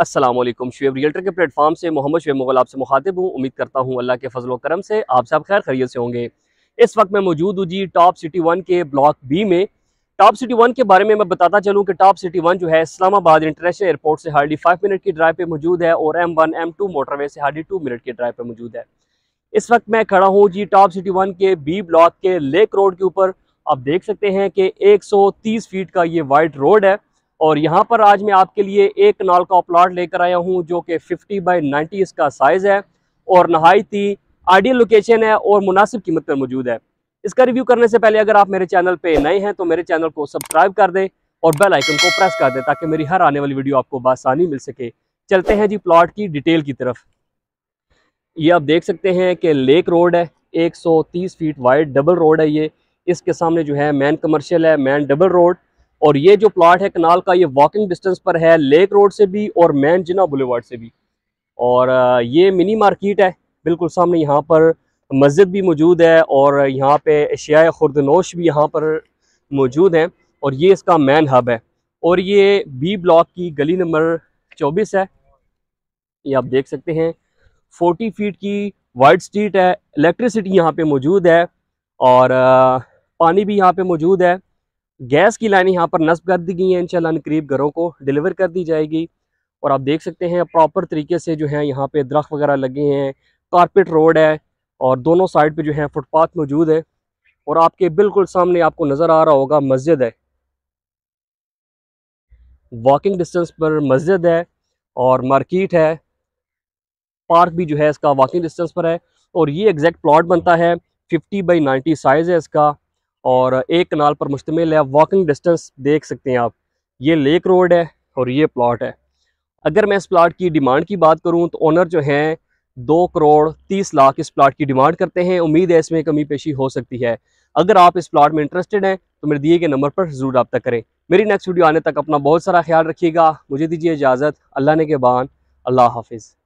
असलम शुब रियल्टर के प्लेटफॉर्म से मोहम्मद शुएब मुगल आपसे मुखातिब हूँ उम्मीद करता हूँ अल्लाह के फजल करम से आप सब खैर खरीद से होंगे इस वक्त मैं मौजूद हूँ जी टॉप सिटी वन के ब्लॉक बी में टॉप सिटी वन के बारे में मैं बताता चलूँ कि टॉप सिटी वन जो है इस्लामाबाद इंटरनेशनल एयरपोर्ट से हार्डली फाइव मिनट की ड्राइव पर मौजूद है और M one M two motorway से हार्डली टू मिनट की ड्राइव पर मौजूद है इस वक्त मैं खड़ा हूँ जी टॉप सिटी वन के बी ब्लॉक के लेक रोड के ऊपर आप देख सकते हैं कि एक फीट का ये वाइट रोड है और यहाँ पर आज मैं आपके लिए एक नाल का प्लाट लेकर आया हूँ जो कि 50 बाई 90 इसका साइज़ है और नहायत ही आइडियल लोकेशन है और मुनासिब कीमत पर मौजूद है इसका रिव्यू करने से पहले अगर आप मेरे चैनल पे नए हैं तो मेरे चैनल को सब्सक्राइब कर दें और बेल आइकन को प्रेस कर दें ताकि मेरी हर आने वाली वीडियो आपको बासानी मिल सके चलते हैं जी प्लाट की डिटेल की तरफ ये आप देख सकते हैं कि लेक रोड है 130 फीट वाइड डबल रोड है ये इसके सामने जो है मैन कमर्शियल है मैन डबल रोड और ये जो प्लाट है कनाल का ये वॉकिंग डिस्टेंस पर है लेक रोड से भी और मैन जिना बुलेवार्ड से भी और ये मिनी मार्केट है बिल्कुल सामने यहाँ पर मस्जिद भी मौजूद है और यहाँ पे एशिया खुर्दनोश भी यहाँ पर मौजूद हैं और ये इसका मैन हब है और ये बी ब्लॉक की गली नंबर 24 है ये आप देख सकते हैं 40 फीट की वाइड स्ट्रीट है इलेक्ट्रिसिटी यहाँ पे मौजूद है और पानी भी यहाँ पे मौजूद है गैस की लाइन यहाँ पर नस्ब कर दी गई है इनशाला करीब घरों को डिलीवर कर दी जाएगी और आप देख सकते हैं प्रॉपर तरीके से जो है यहाँ पे दरख्त वगैरह लगे हैं कारपेट रोड है और दोनों साइड पे जो है फुटपाथ मौजूद है और आपके बिल्कुल सामने आपको नज़र आ रहा होगा मस्जिद है वॉकिंग डिस्टेंस पर मस्जिद है और मार्केट है पार्क भी जो है इसका वॉकिंग डिस्टेंस पर है और ये एग्जैक्ट प्लॉट बनता है 50 बाई 90 साइज़ है इसका और एक कनाल पर मुश्तमिल है वॉकिंग डिस्टेंस देख सकते हैं आप ये लेक रोड है और ये प्लाट है अगर मैं इस प्लाट की डिमांड की बात करूँ तो ओनर जो हैं दो करोड़ तीस लाख इस प्लाट की डिमांड करते हैं उम्मीद है इसमें कमी पेशी हो सकती है अगर आप इस प्लाट में इंटरेस्टेड हैं तो मेरे दिए गए नंबर पर ज़रूर रबा करें मेरी नेक्स्ट वीडियो आने तक अपना बहुत सारा ख्याल रखिएगा मुझे दीजिए इजाज़त अल्लाह ने के बान अल्लाह हाफिज़